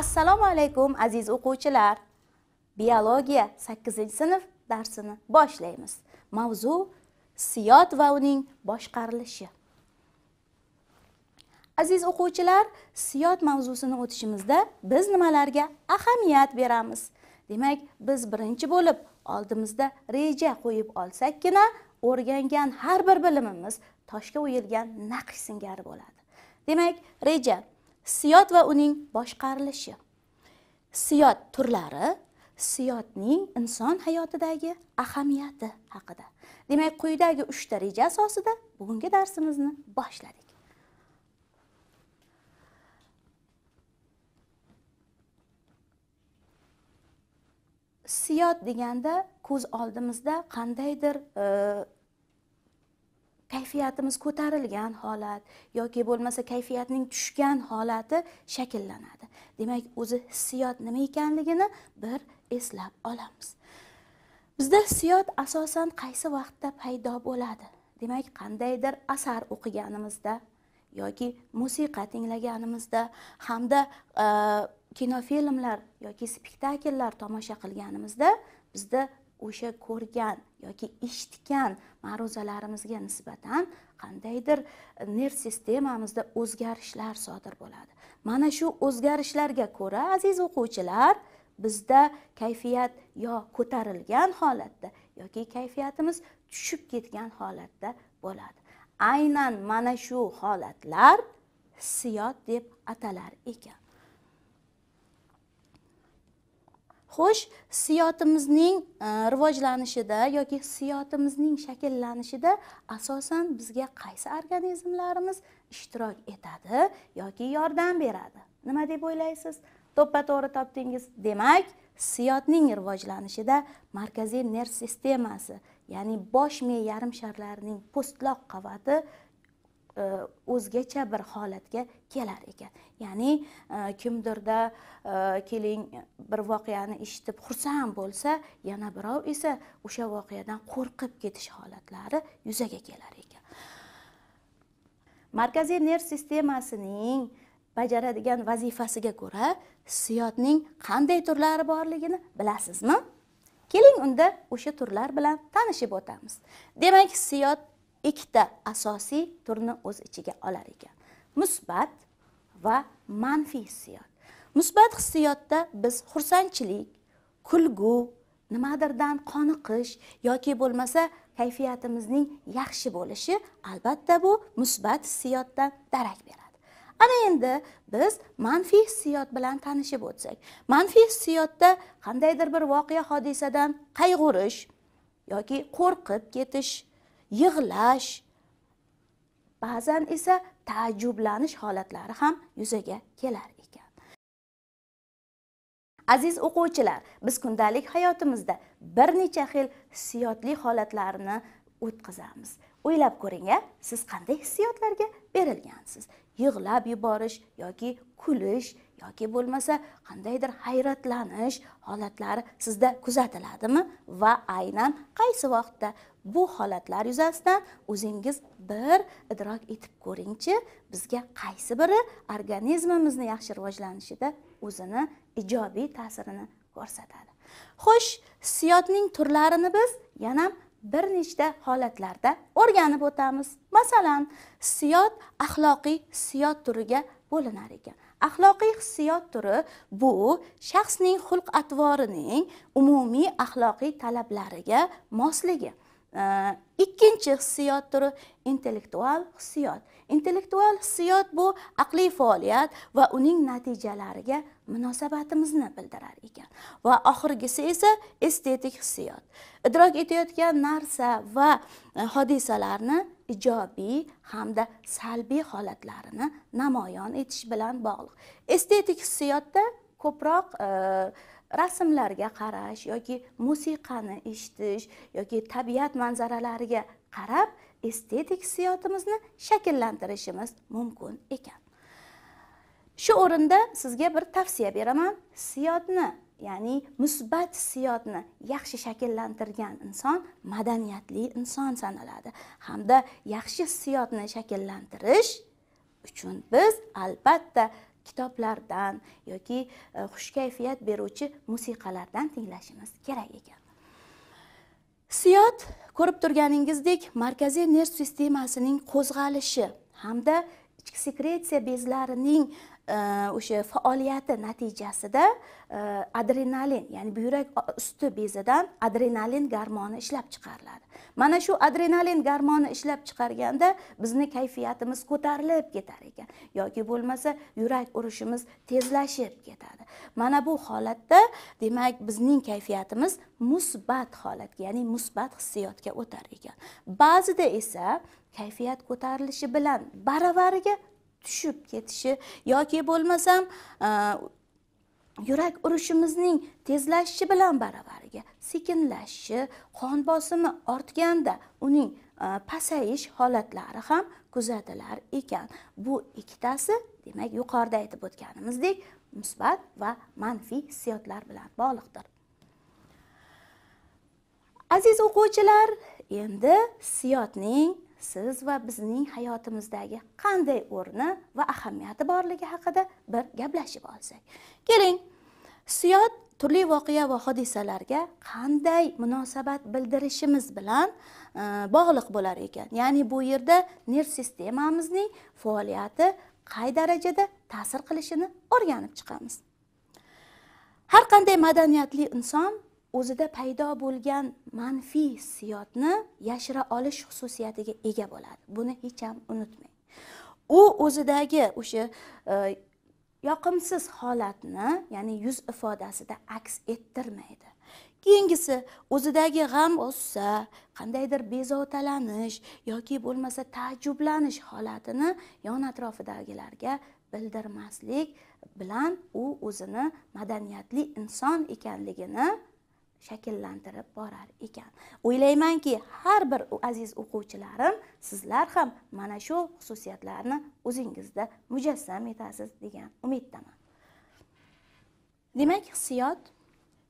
assalomu alaykum aziz o'quvchilar biologiya 8 sinf darsini boshlaymiz mavzu siyot va uning boshqarilishi aziz o'quvchilar siyot mavzusini o'tishimizda biz nimalarga ahamiyat beramiz demak biz birinchi bo'lib oldimizda reja qo'yib olsakkina o'rgangan har bir bilimimiz toshga o'yilgan naqsh singari bo'ladi demak reja siyot va uning boshqarilishi siyot turlari siyotning inson hayotidagi ahamiyati haqida demak quyidagi uchta reja asosida bugungi darsimizni boshladik siyot deganda ko'z oldimizda qandaydir e, kayfiyatimiz ko'tarilgan holat yoki bo'lmasa kayfiyatning tushgan holati shakllanadi demak o'zi hissiyot nima ekanligini bir eslab olamiz bizda hissiyot asosan qaysi vaqtda paydo bo'ladi demak qandaydir asar o'qiganimizda yoki musiqa tinglaganimizda hamda e, kinofilmlar yoki spektakllar tomosha qilganimizda bizda o'sha ko'rgan yoki eshitgan ma'ruzalarimizga nisbatan qandaydir e, nerv sistemamizda o'zgarishlar sodir bo'ladi mana shu o'zgarishlarga ko'ra aziz o'quvchilar bizda kayfiyat yo ko'tarilgan holatda yoki kayfiyatimiz tushib ketgan holatda bo'ladi aynan mana shu holatlar hissiyot deb atalar ekan xo'sh hissiyotimizning e, rivojlanishida yoki hissiyotimizning shakllanishida asosan bizga qaysi organizmlarimiz ishtirok etadi yoki yordam beradi nima deb o'ylaysiz to'ppa to'g'ri topdingiz demak hissiyotning rivojlanishida markaziy nerv sistemasi ya'ni bosh miya yarim sharlarining po'stloq qavati E, o'zgacha bir holatga kelar ekan ya'ni e, kimdirda e, keling bir voqeani eshitib xursand bo'lsa yana birov esa o'sha voqeadan qo'rqib ketish holatlari yuzaga kelar ekan markaziy nerv sistemasining bajaradigan vazifasiga ko'ra hissiyotning qanday turlari borligini bilasizmi keling unda o'sha turlar bilan tanishib o'tamiz demak hissiyot ikkita asosiy turni o'z ichiga olar ekan musbat va manfiy hissiyot musbat hissiyotda biz xursandchilik kulgu nimadirdan qoniqish yoki bo'lmasa kayfiyatimizning yaxshi bo'lishi albatta bu musbat hissiyotdan darak beradi ana endi biz manfiy hissiyot bilan tanishib o'tsak manfiy hissiyotda qandaydir bir voqea hodisadan qayg'urish yoki qo'rqib ketish yig'lash ba'zan esa taajjublanish holatlari ham yuzaga kelar ekan aziz o'quvchilar biz kundalik hayotimizda bir necha xil hissiyotli holatlarni o'tkazamiz o'ylab ko'ring a siz qanday hissiyotlarga berilgansiz yig'lab yuborish yoki kulish yoki bo'lmasa qandaydir hayratlanish holatlari sizda kuzatiladimi va aynan qaysi vaqtda bu holatlar yuzasidan o'zingiz bir idrok etib ko'ringchi bizga qaysi biri organizmimizni yaxshi rivojlanishida o'zini ijobiy ta'sirini ko'rsatadi xo'sh hissiyotning turlarini biz yana bir nechta holatlarda o'rganib o'tamiz masalan hissiyot axloqiy hissiyot turiga bo'linar ekan axloqiy hissiyot turi bu shaxsning xulq atvorining umumiy axloqiy talablariga mosligi ikkinchi hissiyot turi intellektual hissiyot intellektual hissiyot bu aqliy faoliyat va uning natijalariga munosabatimizni bildirar ekan va oxirgisi esa estetik hissiyot idrok etayotgan narsa va e, hodisalarni ijobiy hamda salbiy holatlarini namoyon etish bilan bog'liq estetik hissiyotda ko'proq e, rasmlarga qarash yoki musiqani eshitish yoki tabiat manzaralariga qarab estetik hissiyotimizni shakllantirishimiz mumkin ekan shu o'rinda sizga bir tavsiya beraman hissiyotni ya'ni musbat hissiyotni yaxshi shakllantirgan inson madaniyatli inson sanaladi hamda yaxshi hissiyotni shakllantirish uchun biz albatta kitoblardan yoki e, xush kayfiyat beruvchi musiqalardan tinglashimiz kerak ekan hissiyot ko'rib turganingizdek markaziy nerv sistemasining qo'zg'alishi hamda ichki sekretsiya bezlarining Э, o'sha faoliyati natijasida э, adrenalin ya'ni buyrak usti bezidan adrenalin gormoni ishlab chiqariladi mana shu adrenalin gormoni ishlab chiqarganda bizni kayfiyatimiz ko'tarilib ketar ekan yoki bo'lmasa yurak urishimiz tezlashib ketadi mana bu holatda demak bizning kayfiyatimiz musbat holatga ya'ni musbat hissiyotga o'tar ekan ba'zida esa kayfiyat ko'tarilishi bilan baravariga tushib ketishi yoki bo'lmasam e, yurak urishimizning tezlashishi bilan baravariga sekinlashishi qon bosimi ortganda uning e, pasayish holatlari ham kuzatilar ekan bu ikkitasi demak yuqorida aytib o'tganimizdek musbat va manfiy hissiyotlar bilan bog'liqdir aziz o'quvchilar endi hissiyotning siz va bizning hayotimizdagi qanday o'rni va ahamiyati borligi haqida bir gaplashib olsak keling suyot turli voqea va hodisalarga qanday munosabat bildirishimiz bilan e, bog'liq bo'lar ekan ya'ni bu yerda nerv sistemamizning faoliyati qay darajada ta'sir qilishini o'rganib chiqamiz har qanday madaniyatli inson o'zida paydo bo'lgan manfiy hissiyotni yashira olish xususiyatiga ega bo'ladi buni hech ham unutmang u o'zidagi o'sha e, yoqimsiz holatni ya'ni yuz ifodasida aks ettirmaydi keyingisi o'zidagi g'am g'ussa qandaydir bezovtalanish yoki bo'lmasa taajjublanish holatini yon atrofidagilarga bildirmaslik bilan u o'zini madaniyatli inson ekanligini shakllantirib borar ekan o'ylaymanki har bir aziz o'quvchilarim sizlar ham mana shu xususiyatlarni o'zingizda mujassam etasiz degan umiddaman demak hissiyot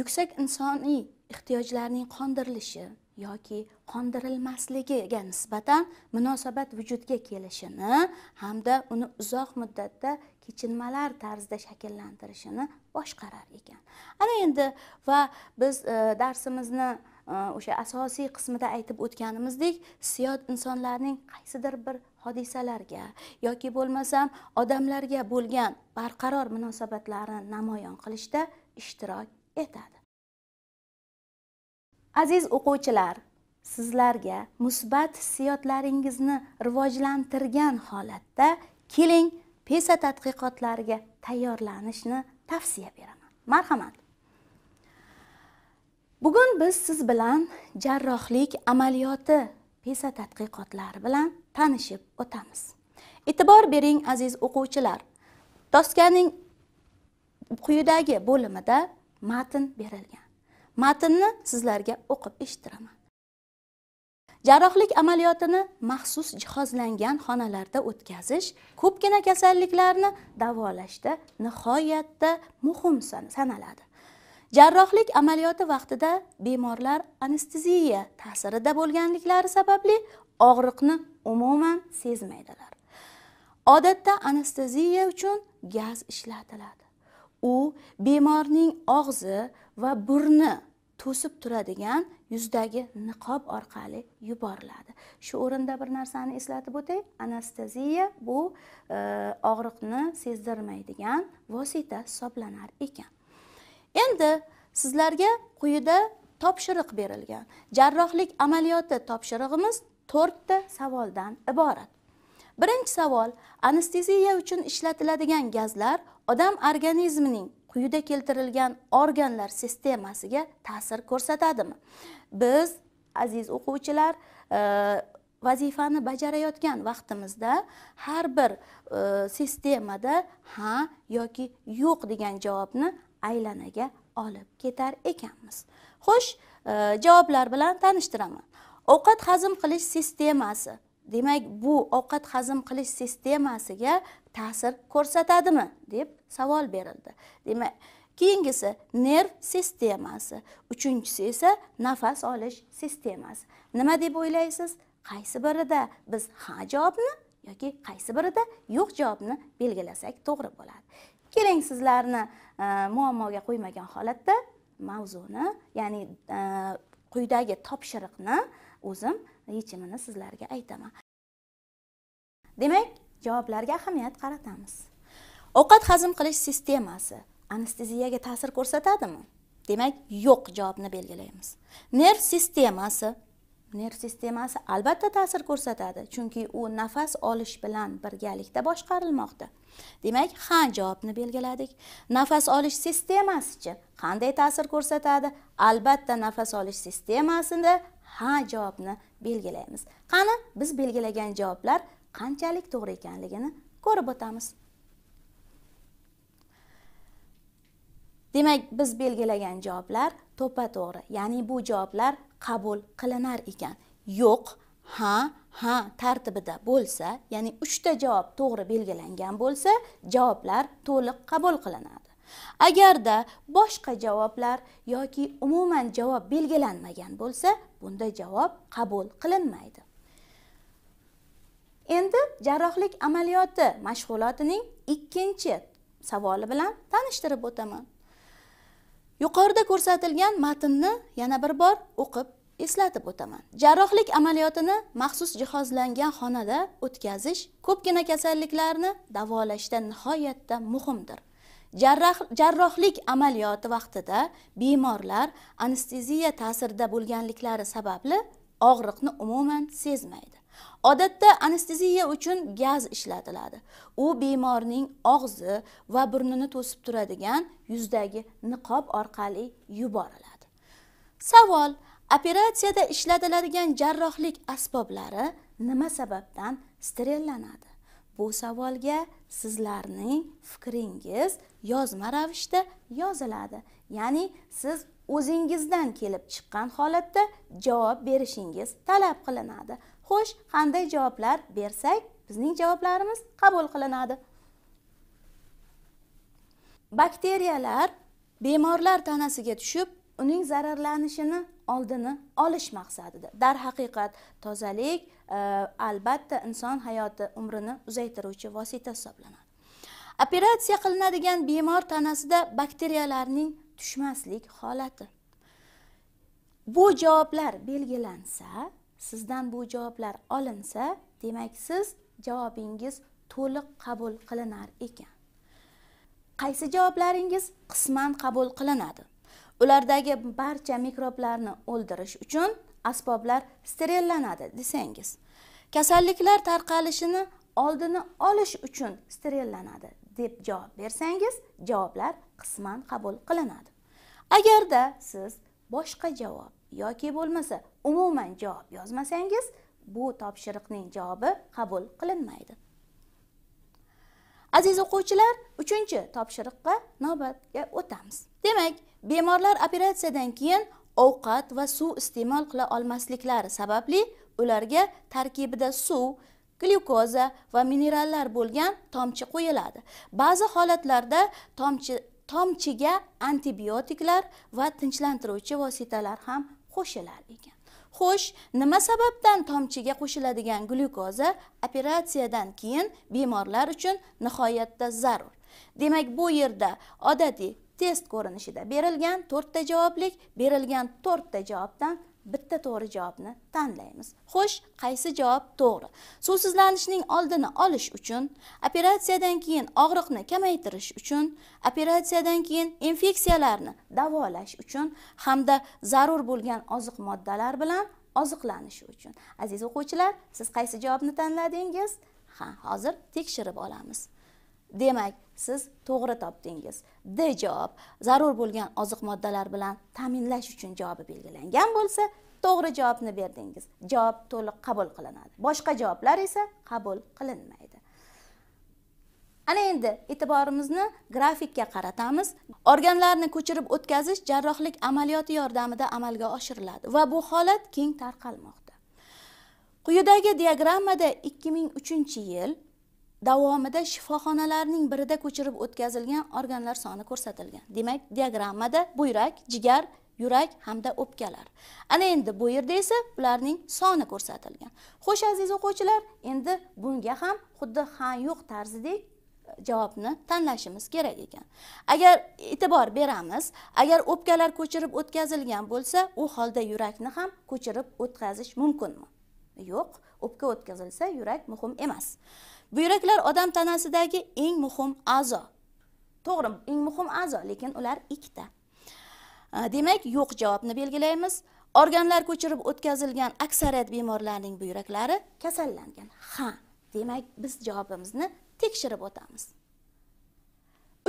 yuksak insoniy ehtiyojlarning qondirilishi yoki qondirilmasligiga nisbatan munosabat vujudga kelishini hamda uni uzoq muddatda kechinmalar tarzida shakllantirishini boshqarar ekan ana endi va biz e, darsimizni e, o'sha asosiy qismida aytib o'tganimizdek siyod insonlarning qaysidir bir hodisalarga yoki bo'lmasam odamlarga bo'lgan barqaror munosabatlarni namoyon qilishda ishtirok etadi aziz o'quvchilar sizlarga musbat hissiyotlaringizni rivojlantirgan holatda keling pesa tadqiqotlariga tayyorlanishni tavsiya beraman marhamat bugun biz siz bilan jarrohlik amaliyoti pesa tadqiqotlari bilan tanishib o'tamiz e'tibor bering aziz o'quvchilar doskaning quyidagi bo'limida matn berilgan matnni sizlarga o'qib eshittiraman jarrohlik amaliyotini maxsus jihozlangan xonalarda o'tkazish ko'pgina kasalliklarni davolashda nihoyatda muhim sanaladi jarrohlik amaliyoti vaqtida bemorlar anesteziya ta'sirida bo'lganliklari sababli og'riqni umuman sezmaydilar odatda anesteziya uchun gaz ishlatiladi u bemorning og'zi va burni to'sib turadigan yuzdagi niqob orqali yuboriladi shu o'rinda bir narsani eslatib o'tay anesteziya bu e, og'riqni sezdirmaydigan vosita hisoblanar ekan endi sizlarga quyida topshiriq berilgan jarrohlik amaliyoti topshirig'imiz to'rtta savoldan iborat birinchi savol anesteziya uchun ishlatiladigan gazlar odam organizmining quyida keltirilgan organlar sistemasiga ta'sir ko'rsatadimi biz aziz o'quvchilar e, vazifani bajarayotgan vaqtimizda har bir e, sistemada ha yoki yo'q degan javobni aylanaga olib ketar ekanmiz xo'sh e, javoblar bilan tanishtiraman ovqat hazm qilish sistemasi demak bu ovqat hazm qilish sistemasiga ta'sir ko'rsatadimi deb savol berildi demak keyingisi nerv sistemasi uchinchisi esa nafas olish sistemasi nima deb o'ylaysiz qaysi birida biz ha javobni yoki qaysi birida yo'q javobni belgilasak to'g'ri bo'ladi keling sizlarni e, muammoga qo'ymagan holatda mavzuni ya'ni e, quyidagi topshiriqni o'zim yechimini sizlarga aytaman demak javoblarga ahamiyat qaratamiz ovqat hazm qilish sistemasi anesteziyaga ta'sir ko'rsatadimi demak yo'q javobni belgilaymiz nerv sistemasi nerv sistemasi albatta ta'sir ko'rsatadi chunki u nafas olish bilan birgalikda boshqarilmoqda demak ha javobni belgiladik nafas olish sistemasichi qanday ta'sir ko'rsatadi albatta nafas olish sistemasida ha javobni belgilaymiz qani biz belgilagan javoblar qanchalik to'g'ri ekanligini ko'rib o'tamiz demak biz belgilagan javoblar to'ppa to'g'ri ya'ni bu javoblar qabul qilinar ekan yo'q ha ha tartibida bo'lsa ya'ni uchta javob to'g'ri belgilangan bo'lsa javoblar to'liq qabul qilinadi agarda boshqa javoblar yoki umuman javob belgilanmagan bo'lsa bunday javob qabul qilinmaydi endi jarrohlik amaliyoti mashg'ulotining ikkinchi savoli bilan tanishtirib o'taman yuqorida ko'rsatilgan matnni yana bir bor o'qib eslatib o'taman jarrohlik amaliyotini maxsus jihozlangan xonada o'tkazish ko'pgina kasalliklarni davolashda nihoyatda muhimdir jarrohlik amaliyoti vaqtida bemorlar anesteziya ta'sirida bo'lganliklari sababli og'riqni umuman sezmaydi odatda anesteziya uchun gaz ishlatiladi u bemorning og'zi va burnini to'sib turadigan yuzdagi niqob orqali yuboriladi savol operatsiyada ishlatiladigan jarrohlik asboblari nima sababdan sterillanadi Bu savolga sizlarning fikringiz yozma ravishda yoziladi. Ya'ni siz o'zingizdan kelib chiqqan holatda javob berishingiz talab qilinadi. Xo'sh, qanday javoblar bersak, bizning javoblarimiz qabul qilinadi. Bakteriyalar bemorlar tanasiga tushib, uning zararlanishini oldini olish maqsadida darhaqiqat tozalik e, albatta inson hayoti umrini uzaytiruvchi vosita hisoblanadi operatsiya qilinadigan bemor tanasida bakteriyalarning tushmaslik holati bu javoblar belgilansa sizdan bu javoblar olinsa demak siz javobingiz to'liq qabul qilinar ekan qaysi javoblaringiz qisman qabul qilinadi ulardagi barcha mikroblarni o'ldirish uchun asboblar sterillanadi desangiz kasalliklar tarqalishini oldini olish uchun sterillanadi deb javob bersangiz javoblar qisman qabul qilinadi agarda siz boshqa javob yoki bo'lmasa umuman javob yozmasangiz bu topshiriqning javobi qabul qilinmaydi aziz o'quvchilar uchinchi topshiriqqa navbatga o'tamiz demak bemorlar operatsiyadan keyin ovqat va suv iste'mol qila olmasliklari sababli ularga tarkibida suv glyukoza va minerallar bo'lgan tomchi qo'yiladi ba'zi holatlarda tomchi tomchiga antibiotiklar va tinchlantiruvchi vositalar ham qo'shilar ekan xo'sh nima sababdan tomchiga qo'shiladigan glyukoza operatsiyadan keyin bemorlar uchun nihoyatda zarur demak bu yerda odatiy test ko'rinishida berilgan to'rtta javoblik berilgan to'rtta javobdan bitta to'g'ri javobni tanlaymiz xo'sh qaysi javob to'g'ri suvsizlanishning oldini olish uchun operatsiyadan keyin og'riqni kamaytirish uchun operatsiyadan keyin infeksiyalarni davolash uchun hamda zarur bo'lgan oziq moddalar bilan oziqlanish uchun aziz o'quvchilar siz qaysi javobni tanladingiz ha hozir tekshirib olamiz demak siz to'g'ri topdingiz d javob zarur bo'lgan oziq moddalar bilan ta'minlash uchun javobi belgilangan bo'lsa to'g'ri javobni berdingiz javob to'liq qabul qilinadi boshqa javoblar esa qabul qilinmaydi ana endi e'tiborimizni grafikka qaratamiz organlarni ko'chirib o'tkazish jarrohlik amaliyoti yordamida amalga oshiriladi va bu holat keng tarqalmoqda quyidagi diagrammada 2003 yil davomida shifoxonalarning birida ko'chirib o'tkazilgan organlar soni ko'rsatilgan demak diagrammada buyrak jigar yurak hamda o'pkalar ana endi bu yerda esa ularning soni ko'rsatilgan xo'sh aziz o'quvchilar endi bunga ham xuddi ha yo'q tarzidek e, javobni tanlashimiz kerak ekan agar e'tibor beramiz agar o'pkalar ko'chirib o'tkazilgan bo'lsa u holda yurakni ham ko'chirib o'tkazish mumkinmi yo'q o'pka o'tkazilsa yurak muhim emas buyraklar odam tanasidagi eng muhim a'zo to'g'ri eng muhim a'zo lekin ular ikkita demak yo'q javobni belgilaymiz organlar ko'chirib o'tkazilgan aksariyat bemorlarning buyraklari kasallangan ha demak biz javobimizni tekshirib o'tamiz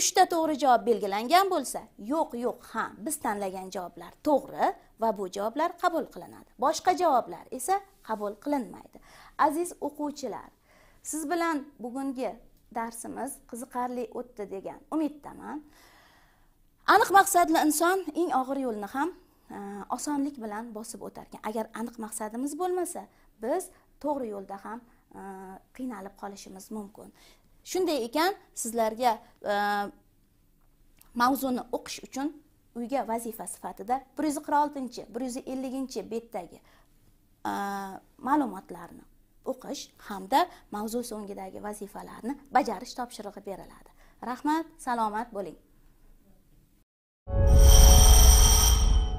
3 ta to'g'ri javob belgilangan bo'lsa yo'q yo'q ha biz tanlagan javoblar to'g'ri va bu javoblar qabul qilinadi boshqa javoblar esa qabul qilinmaydi aziz o'quvchilar siz bilan bugungi darsimiz qiziqarli o'tdi degan umiddaman aniq maqsadli inson eng og'ir yo'lni ham e, osonlik bilan bosib o'tar ekan agar aniq maqsadimiz bo'lmasa biz to'g'ri yo'lda ham e, qiynalib qolishimiz mumkin shunday ekan sizlarga e, mavzuni o'qish uchun uyga vazifa sifatida bir yuz qirq oltinchi bir yuz elliginchi betdagi ma'lumotlarni o'qish hamda mavzu so'ngidagi vazifalarni bajarish topshirig'i beriladi rahmat salomat bo'ling